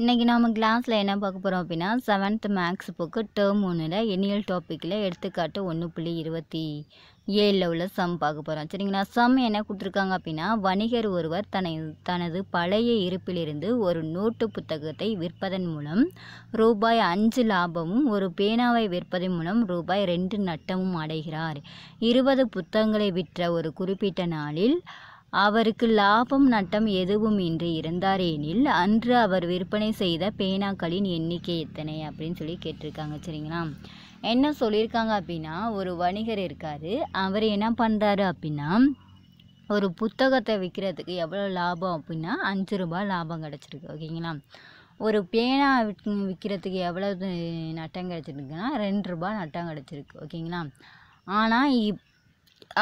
இன்றைக்கி நாம் கிளாஸில் என்ன பார்க்க போகிறோம் அப்படின்னா செவன்த் மேக்ஸ் புக்கு டேர்ம் ஒன்றில் எண்ணியல் டாப்பிக்கில் எடுத்துக்காட்டு ஒன்று புள்ளி இருபத்தி ஏழில் உள்ள சம் பார்க்க போகிறோம் சரிங்களா சம் என்ன கொடுத்துருக்காங்க அப்படின்னா வணிகர் ஒருவர் தனது தனது பழைய இருப்பிலிருந்து ஒரு நோட்டு புத்தகத்தை விற்பதன் மூலம் ரூபாய் அஞ்சு லாபமும் ஒரு பேனாவை விற்பதன் மூலம் ரூபாய் ரெண்டு நட்டமும் அடைகிறார் இருபது புத்தகங்களை விற்ற ஒரு குறிப்பிட்ட நாளில் அவருக்கு லாபம் நட்டம் எதுவும் இன்றி இருந்தாரேனில் எனில் அன்று அவர் விற்பனை செய்த பேனாக்களின் எண்ணிக்கை எத்தனை அப்படின்னு சொல்லி கேட்டிருக்காங்க சரிங்களா என்ன சொல்லியிருக்காங்க அப்படின்னா ஒரு வணிகர் இருக்கார் அவர் என்ன பண்ணுறாரு அப்படின்னா ஒரு புத்தகத்தை விற்கிறதுக்கு எவ்வளோ லாபம் அப்படின்னா அஞ்சு ரூபா லாபம் கிடச்சிருக்கு ஓகேங்களா ஒரு பேனா விற்கிறதுக்கு எவ்வளோ நட்டம் கிடச்சிருக்குன்னா ரெண்டு ரூபா நட்டம் கிடச்சிருக்கு ஓகேங்களா ஆனால் இப்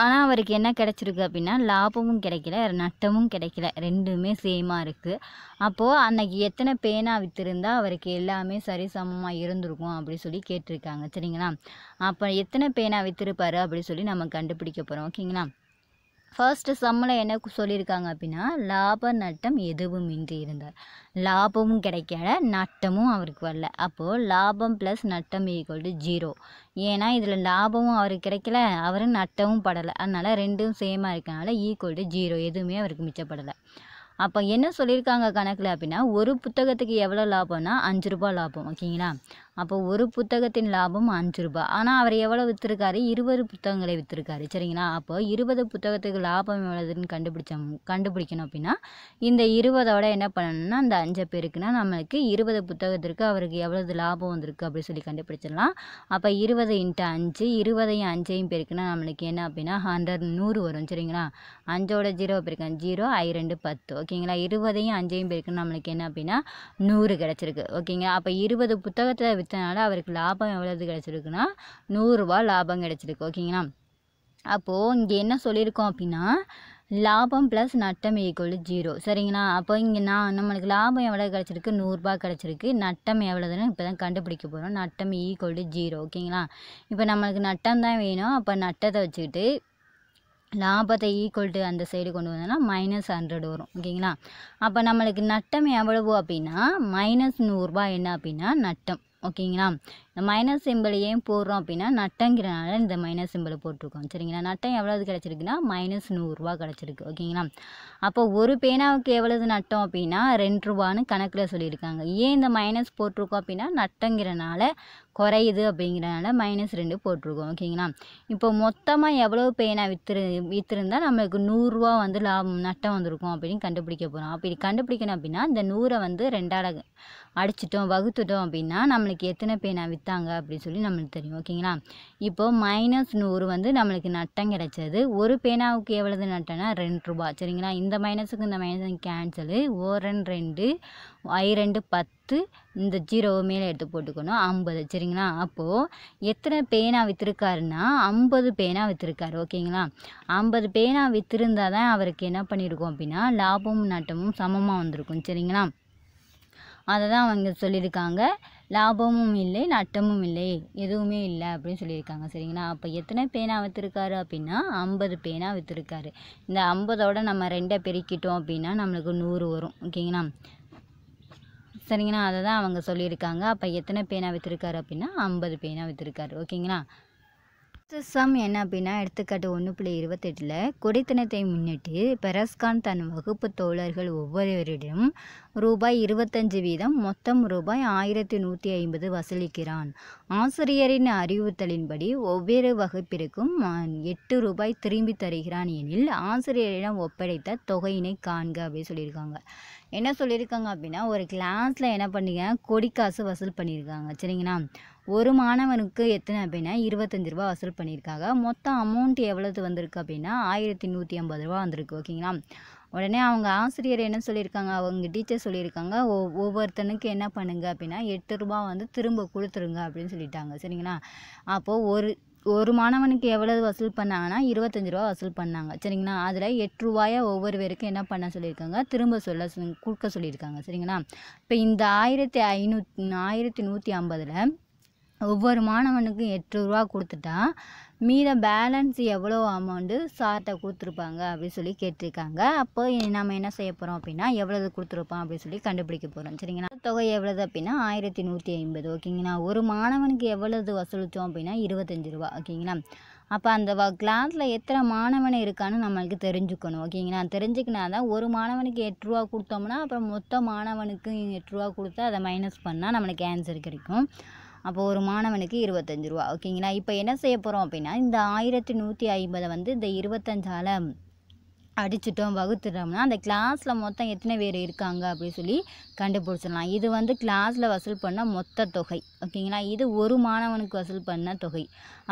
ஆனால் அவருக்கு என்ன கிடச்சிருக்கு அப்படின்னா லாபமும் கிடைக்கல நட்டமும் கிடைக்கல ரெண்டுமே சேமாக இருக்குது அப்போது அன்னைக்கு எத்தனை பேனா விற்றுருந்தால் அவருக்கு எல்லாமே சரிசமமாக இருந்திருக்கும் அப்படி சொல்லி கேட்டிருக்காங்க சரிங்களா அப்போ எத்தனை பேனா விற்றுருப்பாரு அப்படி சொல்லி நம்ம கண்டுபிடிக்க போகிறோம் ஓகேங்களா ஃபர்ஸ்ட்டு சம்மில் என்ன சொல்லியிருக்காங்க அப்படின்னா லாப நட்டம் எதுவும் இன்றி இருந்தார் லாபமும் கிடைக்கல நட்டமும் அவருக்கு வரல அப்போது லாபம் ப்ளஸ் நட்டம் ஈக்குவல் டு ஜீரோ ஏன்னா இதில் லாபமும் அவருக்கு கிடைக்கல அவரும் நட்டமும் படலை அதனால் ரெண்டும் சேமாக இருக்கனால ஈக்குவல் டு ஜீரோ எதுவுமே அவருக்கு மிச்சப்படலை அப்போ என்ன சொல்லியிருக்காங்க கணக்கில் அப்படின்னா ஒரு புத்தகத்துக்கு எவ்வளோ லாபம்னா அஞ்சு ரூபா லாபம் ஓகேங்களா அப்போ ஒரு புத்தகத்தின் லாபம் அஞ்சு ரூபாய் ஆனால் அவர் எவ்வளோ விற்றுருக்காரு இருபது புத்தகங்களை விற்றுருக்காரு சரிங்களா அப்போ இருபது புத்தகத்துக்கு லாபம் எவ்வளோதுன்னு கண்டுபிடிச்சோம் கண்டுபிடிக்கணும் அப்படின்னா இந்த இருபதோட என்ன பண்ணணும்னா அந்த அஞ்சு பேருக்குன்னா நம்மளுக்கு இருபது புத்தகத்திற்கு அவருக்கு எவ்வளவு லாபம் வந்திருக்கு அப்படின்னு சொல்லி கண்டுபிடிச்சிடலாம் அப்போ இருபது இன்ட்டு அஞ்சு இருபதையும் அஞ்சையும் பேருக்குன்னா நம்மளுக்கு என்ன அப்படின்னா ஹண்ட்ரட் நூறு வரும் சரிங்களா அஞ்சோட ஜீரோ பேருக்கேன் ஜீரோ ஐ ரெண்டு பத்து ஓகேங்களா இருபதையும் அஞ்சையும் பேருக்குன்னு நம்மளுக்கு என்ன அப்படின்னா நூறு கிடச்சிருக்கு ஓகேங்களா அப்போ இருபது புத்தகத்தை விற்றனால அவருக்கு லாபம் எவ்வளவு கிடச்சிருக்குன்னா நூறுரூவா லாபம் கிடச்சிருக்கு ஓகேங்களா அப்போது இங்கே என்ன சொல்லியிருக்கோம் அப்படின்னா லாபம் ப்ளஸ் நட்டம் ஈக்குவல் ஜீரோ சரிங்களா அப்போ இங்கே நான் நம்மளுக்கு லாபம் எவ்வளோ கிடச்சிருக்கு நூறுரூபா கிடச்சிருக்கு நட்டம் எவ்வளோதுன்னு இப்போ தான் கண்டுபிடிக்க போகிறோம் நட்டம் ஈக்குவல் ஜீரோ ஓகேங்களா இப்போ நம்மளுக்கு நட்டம் தான் வேணும் அப்போ நட்டத்தை வச்சுக்கிட்டு லாபத்தை ஈக்குவல் டு அந்த சைடு கொண்டு வந்தோம்னா மைனஸ் ஹண்ட்ரட் வரும் ஓகேங்களா அப்போ நம்மளுக்கு நட்டம் எவ்வளவு அப்படின்னா மைனஸ் நூறுரூபா என்ன அப்படின்னா நட்டம் ஓகேங்களா இந்த மைனஸ் சிம்பிள் ஏன் போடுறோம் அப்படின்னா நட்டங்கிறனால இந்த மைனஸ் சிம்பிளை போட்டிருக்கோம் சரிங்களா நட்டம் எவ்வளவு கிடச்சிருக்குன்னா மைனஸ் நூறுரூவா கிடச்சிருக்கு ஓகேங்களா அப்போ ஒரு பேனாவுக்கு எவ்வளவு நட்டம் அப்படின்னா ரெண்டு ரூபான்னு கணக்கில் சொல்லியிருக்காங்க ஏன் இந்த மைனஸ் போட்டிருக்கோம் அப்படின்னா நட்டங்கிறனால குறையுது அப்படிங்கிறனால மைனஸ் ரெண்டு போட்டிருக்கோம் ஓகேங்களா இப்போ மொத்தமாக எவ்வளோ பேனா விற்று விற்றுருந்தா நம்மளுக்கு நூறுரூவா வந்து லாபம் நட்டம் வந்திருக்கும் அப்படின்னு கண்டுபிடிக்க போகிறோம் அப்படி கண்டுபிடிக்கணும் அப்படின்னா இந்த நூறை வந்து ரெண்டாட அடிச்சிட்டோம் வகுத்துட்டோம் அப்படின்னா நம்மளுக்கு எத்தனை பேனா விற்றாங்க அப்படின்னு சொல்லி நம்மளுக்கு தெரியும் ஓகேங்களா இப்போது மைனஸ் நூறு வந்து நம்மளுக்கு நட்டம் கிடச்சது ஒரு பேனாவுக்கு எவ்வளவு நட்டம்னா ரெண்டு ரூபா சரிங்களா இந்த மைனஸுக்கு இந்த மைனஸ் கேன்சலு ஓரன் ரெண்டு ஐ ரெண்டு பத்து இந்த ஜீரோ மேலே எடுத்து போட்டுக்கணும் ஐம்பது சரிங்களா அப்போது எத்தனை பேனா விற்றுருக்காருன்னா ஐம்பது பேனா விற்றுருக்காரு ஓகேங்களா ஐம்பது பேனா விற்றுருந்தா தான் அவருக்கு என்ன பண்ணியிருக்கோம் அப்படின்னா லாபமும் நட்டமும் சமமாக வந்திருக்கும் சரிங்களா அதை தான் அவங்க சொல்லியிருக்காங்க லாபமும் இல்லை நட்டமும் இல்லை எதுவுமே இல்லை அப்படின்னு சொல்லியிருக்காங்க சரிங்களா அப்போ எத்தனை பேனா விற்றுருக்காரு அப்படின்னா ஐம்பது பேனாக விற்றுருக்காரு இந்த ஐம்பதோட நம்ம ரெண்டை பெருக்கிட்டோம் அப்படின்னா நம்மளுக்கு நூறு வரும் ஓகேங்களா சரிங்களா அதை தான் அவங்க சொல்லியிருக்காங்க அப்போ எத்தனை பேனா விற்றுருக்காரு அப்படின்னா ஐம்பது பேனா விற்றுருக்காரு ஓகேங்களா சம் என்ன அப்படின்னா எடுத்துக்காட்டு ஒன்று புள்ளி இருபத்தெட்டில் குறைத்தனத்தை முன்னிட்டு பெரஸ்கான் தன் வகுப்பு தோழர்கள் ஒவ்வொருவரிடம் ரூபாய் இருபத்தஞ்சு வீதம் மொத்தம் ரூபாய் ஆயிரத்தி நூற்றி ஐம்பது வசூலிக்கிறான் ஆசிரியரின் அறிவுறுத்தலின்படி ஒவ்வொரு வகுப்பிற்கும் எட்டு ரூபாய் திரும்பி தருகிறான் எனில் ஆசிரியரிடம் ஒப்படைத்த தொகையினை காண்க அப்படின்னு சொல்லியிருக்காங்க என்ன சொல்லியிருக்காங்க அப்படின்னா ஒரு கிளாஸில் என்ன பண்ணுங்க கொடிக்காசு வசூல் பண்ணியிருக்காங்க சரிங்களா ஒரு மாணவனுக்கு எத்தனை அப்படின்னா இருபத்தஞ்சி ரூபா வசூல் பண்ணியிருக்காங்க மொத்த அமௌண்ட் எவ்வளவு வந்திருக்கு அப்படின்னா ஆயிரத்தி நூற்றி ஐம்பது ரூபா வந்திருக்கு ஓகேங்களா உடனே அவங்க ஆசிரியர் என்ன சொல்லியிருக்காங்க அவங்க டீச்சர் சொல்லியிருக்காங்க ஒ ஒவ்வொருத்தனுக்கு என்ன பண்ணுங்க அப்படின்னா எட்டு ரூபா வந்து திரும்ப கொடுத்துருங்க அப்படின்னு சொல்லிட்டாங்க சரிங்களா அப்போது ஒரு ஒரு மாணவனுக்கு எவ்வளவு வசூல் பண்ணாங்கன்னா இருபத்தஞ்சி ரூபா வசூல் பண்ணாங்க சரிங்களா அதில் எட்டு ரூபாயை ஒவ்வொரு பேருக்கும் என்ன பண்ண சொல்லியிருக்காங்க திரும்ப சொல்ல கொடுக்க சொல்லியிருக்காங்க சரிங்களா இப்போ இந்த ஆயிரத்தி ஐநூத் ஆயிரத்தி நூற்றி ஐம்பதில் ஒவ்வொரு மாணவனுக்கும் எட்டு கொடுத்துட்டா மீத பேலன்ஸ் எவ்வளோ அமௌண்ட்டு சார்கிட்ட கொடுத்துருப்பாங்க அப்படின்னு சொல்லி கேட்டிருக்காங்க அப்போ நம்ம என்ன செய்ய போகிறோம் அப்படின்னா எவ்வளவு கொடுத்துருப்பான் அப்படின்னு சொல்லி கண்டுபிடிக்க போகிறோம் சரிங்களா தொகை எவ்வளவு அப்படின்னா ஆயிரத்தி நூற்றி ஐம்பது ஓகேங்களா ஒரு மாணவனுக்கு எவ்வளவு வசூலித்தோம் அப்படின்னா இருபத்தஞ்சி ரூபா ஓகேங்களா அப்போ அந்த கிளாஸில் எத்தனை மாணவன் இருக்கான்னு நம்மளுக்கு தெரிஞ்சுக்கணும் ஓகேங்களா தெரிஞ்சுக்கினா தான் ஒரு மாணவனுக்கு எட்ரூவா கொடுத்தோம்னா அப்புறம் மொத்த மாணவனுக்கு எட்ரூவா கொடுத்தா கொடுத்து அதை மைனஸ் பண்ணால் நம்மளுக்கு ஆன்சர் கிடைக்கும் அப்போது ஒரு மாணவனுக்கு இருபத்தஞ்சி ரூபா ஓகேங்களா இப்போ என்ன செய்ய போகிறோம் அப்படின்னா இந்த ஆயிரத்தி நூற்றி ஐம்பதை வந்து இந்த இருபத்தஞ்சால் அடிச்சிட்டோம் வகுத்துட்டோம்னா அந்த கிளாஸில் மொத்தம் எத்தனை பேர் இருக்காங்க அப்படின்னு சொல்லி கண்டுபிடிச்சிடலாம் இது வந்து கிளாஸில் வசூல் பண்ண மொத்த தொகை ஓகேங்களா இது ஒரு மாணவனுக்கு வசூல் பண்ண தொகை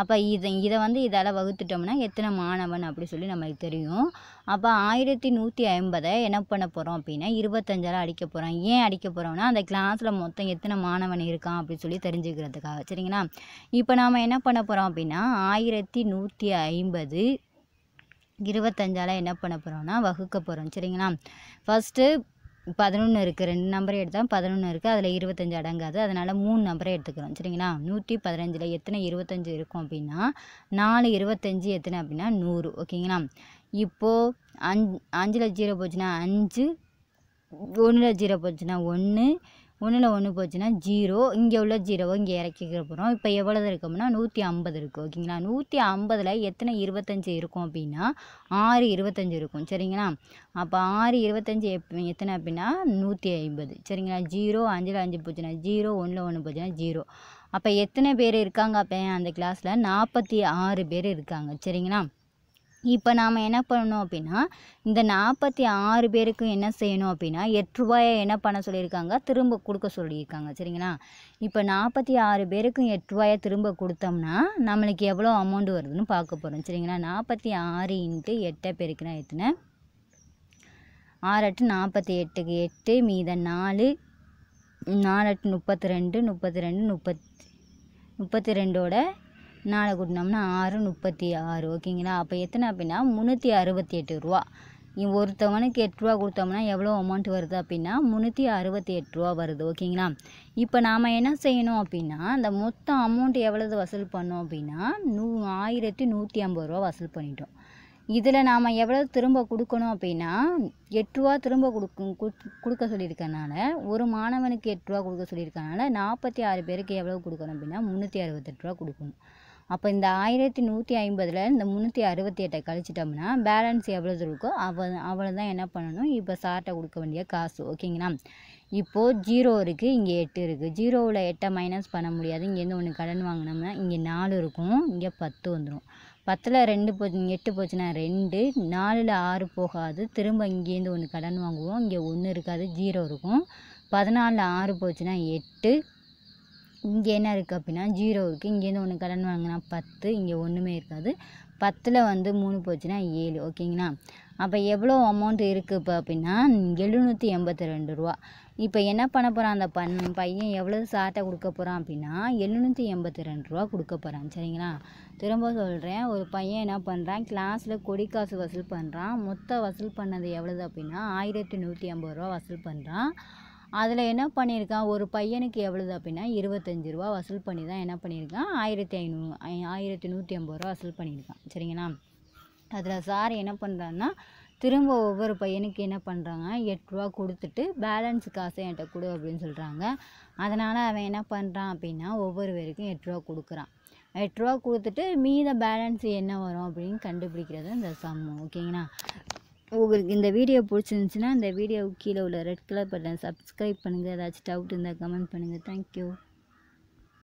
அப்போ இதை இதை வந்து இதால் வகுத்துட்டோம்னா எத்தனை மாணவன் அப்படி சொல்லி நம்மளுக்கு தெரியும் அப்போ ஆயிரத்தி நூற்றி ஐம்பதை என்ன பண்ண போகிறோம் அப்படின்னா இருபத்தஞ்சால் அடிக்க போகிறோம் ஏன் அடிக்க போகிறோம்னா அந்த கிளாஸில் மொத்தம் எத்தனை மாணவன் இருக்கான் அப்படின்னு சொல்லி தெரிஞ்சுக்கிறதுக்காக சரிங்களா இப்போ நாம் என்ன பண்ண போகிறோம் அப்படின்னா ஆயிரத்தி நூற்றி ஐம்பது இருபத்தஞ்சால் என்ன பண்ண போகிறோம்னா வகுக்க போகிறோம் சரிங்களா ஃபஸ்ட்டு பதினொன்று இருக்குது ரெண்டு நம்பரை எடுத்தால் பதினொன்று இருக்குது அதில் இருபத்தஞ்சு அடங்காது அதனால் மூணு நம்பரை எடுத்துக்கிறோம் சரிங்களா நூற்றி பதினஞ்சில் எத்தனை இருபத்தஞ்சி இருக்கும் அப்படின்னா நாலு இருபத்தஞ்சி எத்தனை அப்படின்னா நூறு ஓகேங்களா இப்போது அஞ்சு அஞ்சில் ஜீரோ போச்சுன்னா அஞ்சு ஒன்றில் ஜீரோ போச்சுன்னா ஒன்று ஒன்றில் ஒன்று போச்சுன்னா ஜீரோ இங்கே உள்ள ஜீரோவை இங்கே இறக்கிக்க போகிறோம் இப்போ எவ்வளவு இருக்கோம்னா நூற்றி ஐம்பது இருக்குது ஓகேங்களா நூற்றி ஐம்பதில் எத்தனை இருபத்தஞ்சி இருக்கும் அப்படின்னா ஆறு இருபத்தஞ்சி இருக்கும் சரிங்களா அப்போ ஆறு இருபத்தஞ்சி எப் எத்தனை அப்படின்னா நூற்றி ஐம்பது சரிங்களா ஜீரோ அஞ்சில் அஞ்சு போச்சுன்னா ஜீரோ ஒன்றில் ஒன்று போச்சுன்னா ஜீரோ அப்போ எத்தனை பேர் இருக்காங்க அப்போ அந்த கிளாஸில் நாற்பத்தி ஆறு பேர் இருக்காங்க சரிங்களா இப்போ நாம் என்ன பண்ணணும் அப்படின்னா இந்த நாற்பத்தி ஆறு பேருக்கு என்ன செய்யணும் அப்படின்னா ரூபாயை என்ன பண்ண சொல்லியிருக்காங்க திரும்ப கொடுக்க சொல்லியிருக்காங்க சரிங்களா இப்போ நாற்பத்தி ஆறு பேருக்கும் ரூபாயை திரும்ப கொடுத்தோம்னா நம்மளுக்கு எவ்வளோ அமௌண்ட் வருதுன்னு பார்க்க போகிறோம் சரிங்களா நாற்பத்தி ஆறு இன்ட்டு எட்டை பேருக்குனா எத்தனை ஆறு எட்டு நாற்பத்தி எட்டுக்கு எட்டு மீத நாலு நாலு எட்டு முப்பத்தி ரெண்டு முப்பத்தி ரெண்டு முப்பத் முப்பத்தி ரெண்டோட நாலு கூட்டினோம்னா ஆறு முப்பத்தி ஆறு ஓகேங்களா அப்போ எத்தனை அப்படின்னா முந்நூற்றி அறுபத்தி எட்டு ரூபா ஒருத்தவனுக்கு எட்ரூவா கொடுத்தோம்னா எவ்வளோ அமௌண்ட் வருது அப்படின்னா முந்நூற்றி அறுபத்தி எட்டு ரூபா வருது ஓகேங்களா இப்போ நாம் என்ன செய்யணும் அப்படின்னா அந்த மொத்த அமௌண்ட் எவ்வளவு வசூல் பண்ணோம் அப்படின்னா நூ ஆயிரத்தி நூற்றி ஐம்பது ரூபா வசூல் பண்ணிட்டோம் இதில் நாம் எவ்வளோ திரும்ப கொடுக்கணும் அப்படின்னா எட்ரூவா திரும்ப கொடுக்கும் கொடுக்க சொல்லியிருக்கனால ஒரு மாணவனுக்கு எட்ரூவா கொடுக்க சொல்லியிருக்கனால நாற்பத்தி ஆறு பேருக்கு எவ்வளோ கொடுக்கணும் அப்படின்னா முந்நூற்றி அறுபத்தெட்டு ரூபா கொடுக்கணும் அப்போ இந்த ஆயிரத்தி நூற்றி ஐம்பதில் இந்த முந்நூற்றி அறுபத்தி எட்டை கழிச்சிட்டோம்னா பேலன்ஸ் எவ்வளோ இருக்கோ அவ்வளோ அவ்வளோ தான் என்ன பண்ணணும் இப்போ சார்ட்டை கொடுக்க வேண்டிய காசு ஓகேங்களா இப்போது ஜீரோ இருக்குது இங்கே எட்டு இருக்குது ஜீரோவில் எட்டை மைனஸ் பண்ண முடியாது இங்கேருந்து ஒன்று கடன் வாங்கினோம்னா இங்கே நாலு இருக்கும் இங்கே பத்து வந்துடும் பத்தில் ரெண்டு இங்கே எட்டு போச்சுன்னா ரெண்டு நாலில் ஆறு போகாது திரும்ப இங்கேருந்து ஒன்று கடன் வாங்குவோம் இங்கே ஒன்று இருக்காது ஜீரோ இருக்கும் பதினாலில் ஆறு போச்சுன்னா எட்டு இங்கே என்ன இருக்குது அப்படின்னா ஜீரோ இருக்குது இங்கேருந்து ஒன்று கடன் வாங்கினா பத்து இங்கே ஒன்றுமே இருக்காது பத்தில் வந்து மூணு போச்சுன்னா ஏழு ஓகேங்களா அப்போ எவ்வளோ அமௌண்ட் இருக்குது இப்போ அப்படின்னா எழுநூற்றி எண்பத்தி ரெண்டு ரூபா இப்போ என்ன பண்ண போகிறான் அந்த பண் பையன் எவ்வளோ சாட்டை கொடுக்க போகிறான் அப்படின்னா எழுநூற்றி எண்பத்தி ரெண்டு ரூபா கொடுக்க போகிறான் சரிங்களா திரும்ப சொல்கிறேன் ஒரு பையன் என்ன பண்ணுறான் கிளாஸில் கொடி காசு வசூல் பண்ணுறான் மொத்தம் வசூல் பண்ணது எவ்வளோது அப்படின்னா ஆயிரத்தி நூற்றி ஐம்பது ரூபா வசூல் பண்ணுறான் அதில் என்ன பண்ணியிருக்கான் ஒரு பையனுக்கு எவ்வளோது அப்படின்னா இருபத்தஞ்சி ரூபா வசூல் பண்ணி தான் என்ன பண்ணியிருக்கான் ஆயிரத்தி ஐநூறு ஆயிரத்தி நூற்றி ஐம்பது ரூபா வசூல் பண்ணியிருக்கான் சரிங்களா அதில் சார் என்ன பண்ணுறாங்கன்னா திரும்ப ஒவ்வொரு பையனுக்கு என்ன பண்ணுறாங்க எட்ரூவா கொடுத்துட்டு பேலன்ஸ் காசை என்கிட்ட கொடு அப்படின்னு சொல்கிறாங்க அதனால் அவன் என்ன பண்ணுறான் அப்படின்னா ஒவ்வொரு பேருக்கும் எட்ரூவா கொடுக்குறான் எட்ரூவா கொடுத்துட்டு மீத பேலன்ஸ் என்ன வரும் அப்படின்னு கண்டுபிடிக்கிறது இந்த சம்மு ஓகேங்களா உங்களுக்கு இந்த வீடியோ பிடிச்சிருந்துச்சின்னா இந்த வீடியோவுக்கு கீழே உள்ள ரெட் கலர் பட்டன் சப்ஸ்கிரைப் பண்ணுங்கள் ஏதாச்சும் டவுட் இருந்தால் கமெண்ட் பண்ணுங்கள் தேங்க்யூ